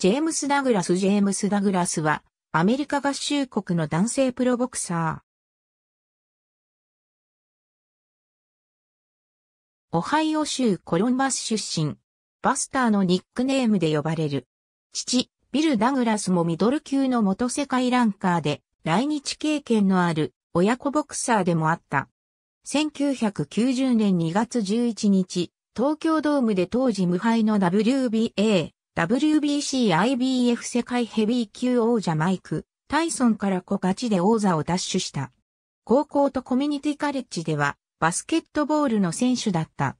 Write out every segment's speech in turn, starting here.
ジェームス・ダグラス・ジェームス・ダグラスは、アメリカ合衆国の男性プロボクサー。オハイオ州コロンバス出身。バスターのニックネームで呼ばれる。父、ビル・ダグラスもミドル級の元世界ランカーで、来日経験のある親子ボクサーでもあった。1990年2月11日、東京ドームで当時無敗の WBA WBC-IBF 世界ヘビー級王者マイク、タイソンから小勝ちで王座を奪取した。高校とコミュニティカレッジでは、バスケットボールの選手だった。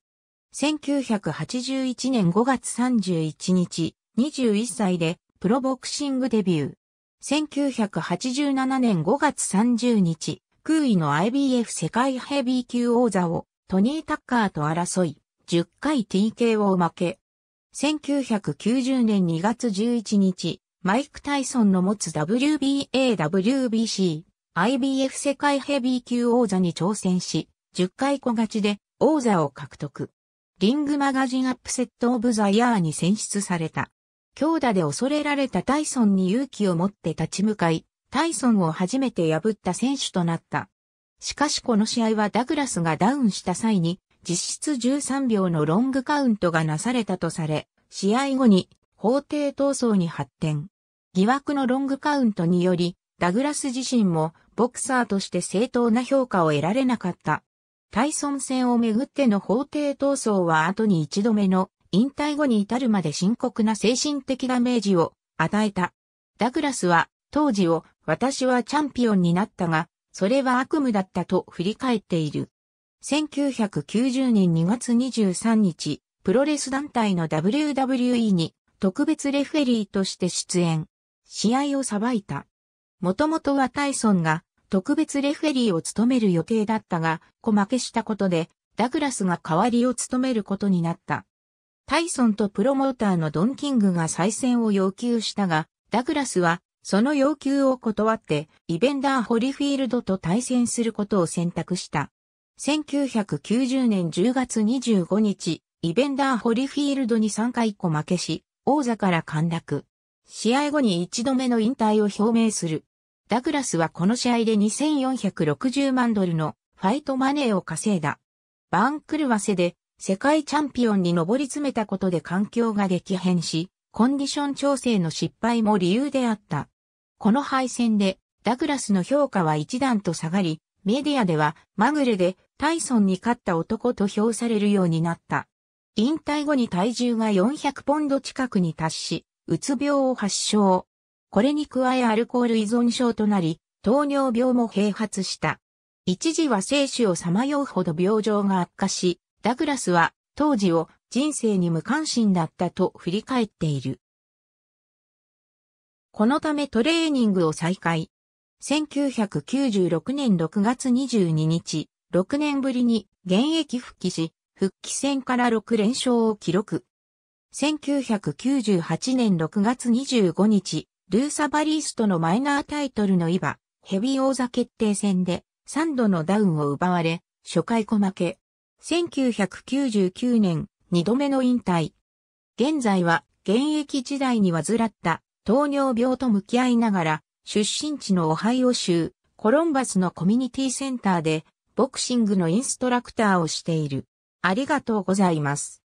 1981年5月31日、21歳でプロボクシングデビュー。1987年5月30日、空位の IBF 世界ヘビー級王座をトニー・タッカーと争い、10回 TKO 負け、1990年2月11日、マイク・タイソンの持つ WBA、WBC、IBF 世界ヘビー級王座に挑戦し、10回小勝ちで王座を獲得。リングマガジンアップセットオブザヤーに選出された。強打で恐れられたタイソンに勇気を持って立ち向かい、タイソンを初めて破った選手となった。しかしこの試合はダグラスがダウンした際に実質13秒のロングカウントがなされたとされ、試合後に法廷闘争に発展。疑惑のロングカウントにより、ダグラス自身もボクサーとして正当な評価を得られなかった。タイソン戦をめぐっての法廷闘争は後に一度目の引退後に至るまで深刻な精神的ダメージを与えた。ダグラスは当時を私はチャンピオンになったが、それは悪夢だったと振り返っている。1990年2月23日、プロレス団体の WWE に特別レフェリーとして出演。試合を裁いた。もともとはタイソンが特別レフェリーを務める予定だったが、小負けしたことで、ダグラスが代わりを務めることになった。タイソンとプロモーターのドン・キングが再戦を要求したが、ダグラスはその要求を断って、イベンダー・ホリフィールドと対戦することを選択した。1990年10月25日、イベンダー・ホリフィールドに3回個負けし、王座から陥落。試合後に一度目の引退を表明する。ダグラスはこの試合で2460万ドルのファイトマネーを稼いだ。バンクルワセで世界チャンピオンに上り詰めたことで環境が激変し、コンディション調整の失敗も理由であった。この敗戦でダグラスの評価は一段と下がり、メディアでは、まぐれでタイソンに勝った男と評されるようになった。引退後に体重が400ポンド近くに達し、うつ病を発症。これに加えアルコール依存症となり、糖尿病も併発した。一時は生死をさまようほど病状が悪化し、ダグラスは当時を人生に無関心だったと振り返っている。このためトレーニングを再開。1996年6月22日、6年ぶりに現役復帰し、復帰戦から6連勝を記録。1998年6月25日、ルーサバリースとのマイナータイトルのイバ、ヘビー王座決定戦で3度のダウンを奪われ、初回小負け。1999年、2度目の引退。現在は現役時代に患った糖尿病と向き合いながら出身地のオハイオ州、コロンバスのコミュニティセンターで、ボクシングのインストラクターをしている。ありがとうございます。